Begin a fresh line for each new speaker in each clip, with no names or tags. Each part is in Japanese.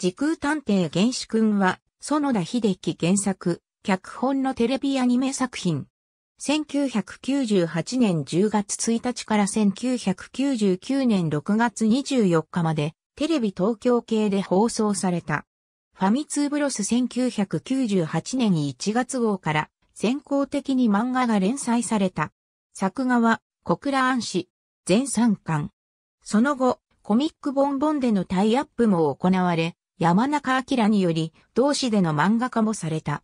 時空探偵原始くんは、園田秀樹原作、脚本のテレビアニメ作品。1998年10月1日から1999年6月24日まで、テレビ東京系で放送された。ファミツーブロス1998年1月号から先行的に漫画が連載された。作画は小倉安氏、全3巻。その後、コミックボンボンでのタイアップも行われ、山中明により同誌での漫画化もされた。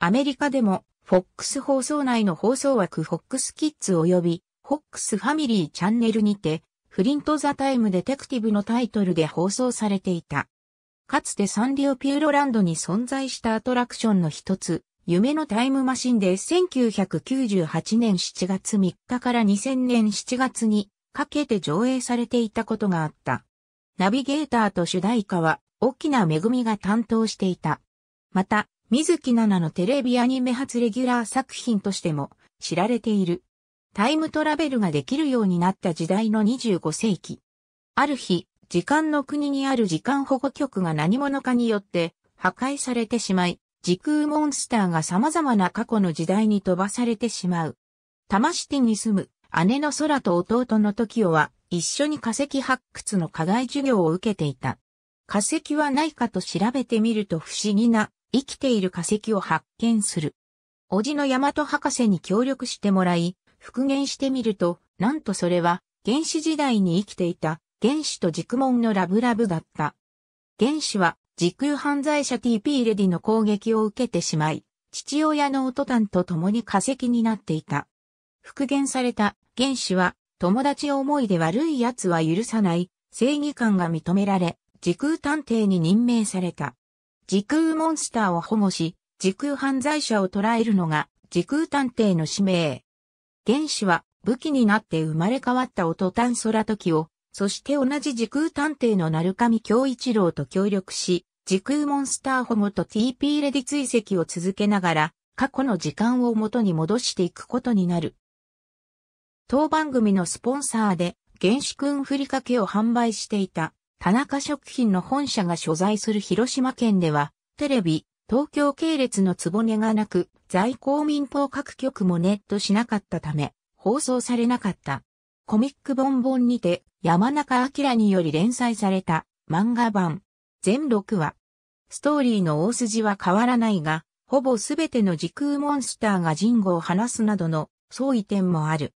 アメリカでも、FOX 放送内の放送枠 FOX キッズ及び FOX ファミリーチャンネルにて、フリント・ザ・タイム・デテクティブのタイトルで放送されていた。かつてサンリオピューロランドに存在したアトラクションの一つ、夢のタイムマシンで1998年7月3日から2000年7月にかけて上映されていたことがあった。ナビゲーターと主題歌は沖縄恵が担当していた。また、水木奈々のテレビアニメ初レギュラー作品としても知られている。タイムトラベルができるようになった時代の25世紀。ある日、時間の国にある時間保護局が何者かによって破壊されてしまい、時空モンスターが様々な過去の時代に飛ばされてしまう。魂シティに住む姉の空と弟の時をは一緒に化石発掘の課外授業を受けていた。化石はないかと調べてみると不思議な生きている化石を発見する。おじの大和博士に協力してもらい、復元してみると、なんとそれは原始時代に生きていた原始と軸門のラブラブだった。原始は時空犯罪者 TP レディの攻撃を受けてしまい、父親のオトタンと共に化石になっていた。復元された原始は友達を思いで悪い奴は許さない正義感が認められ、時空探偵に任命された。時空モンスターを保護し、時空犯罪者を捕らえるのが時空探偵の使命。原始は武器になって生まれ変わった音炭空時を、そして同じ時空探偵の鳴上京一郎と協力し、時空モンスター保護と TP レディ追跡を続けながら、過去の時間を元に戻していくことになる。当番組のスポンサーで、原子くんふりかけを販売していた、田中食品の本社が所在する広島県では、テレビ、東京系列のつぼねがなく、在校民放各局もネットしなかったため、放送されなかった。コミックボンボンにて、山中明により連載された漫画版、全6話。ストーリーの大筋は変わらないが、ほぼすべての時空モンスターが人語を話すなどの相違点もある。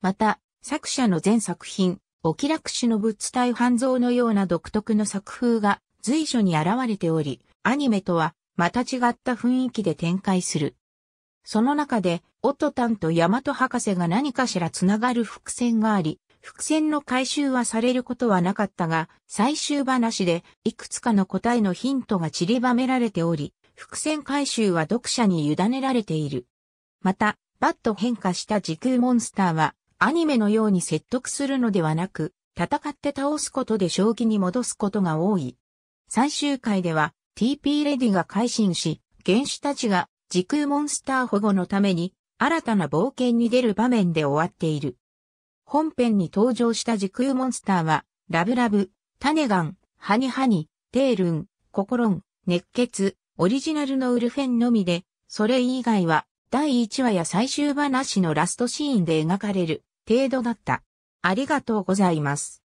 また、作者の全作品、お気楽市の仏体半蔵のような独特の作風が随所に現れており、アニメとはまた違った雰囲気で展開する。その中で、オトタンとヤマト博士が何かしらつながる伏線があり、伏線の回収はされることはなかったが、最終話でいくつかの答えのヒントが散りばめられており、伏線回収は読者に委ねられている。また、バッと変化した時空モンスターは、アニメのように説得するのではなく、戦って倒すことで正気に戻すことが多い。最終回では TP レディが改心し、原種たちが時空モンスター保護のために新たな冒険に出る場面で終わっている。本編に登場した時空モンスターは、ラブラブ、タネガン、ハニハニ、テールン、ココロン、熱血、オリジナルのウルフェンのみで、それ以外は第1話や最終話のラストシーンで描かれる程度だった。ありがとうございます。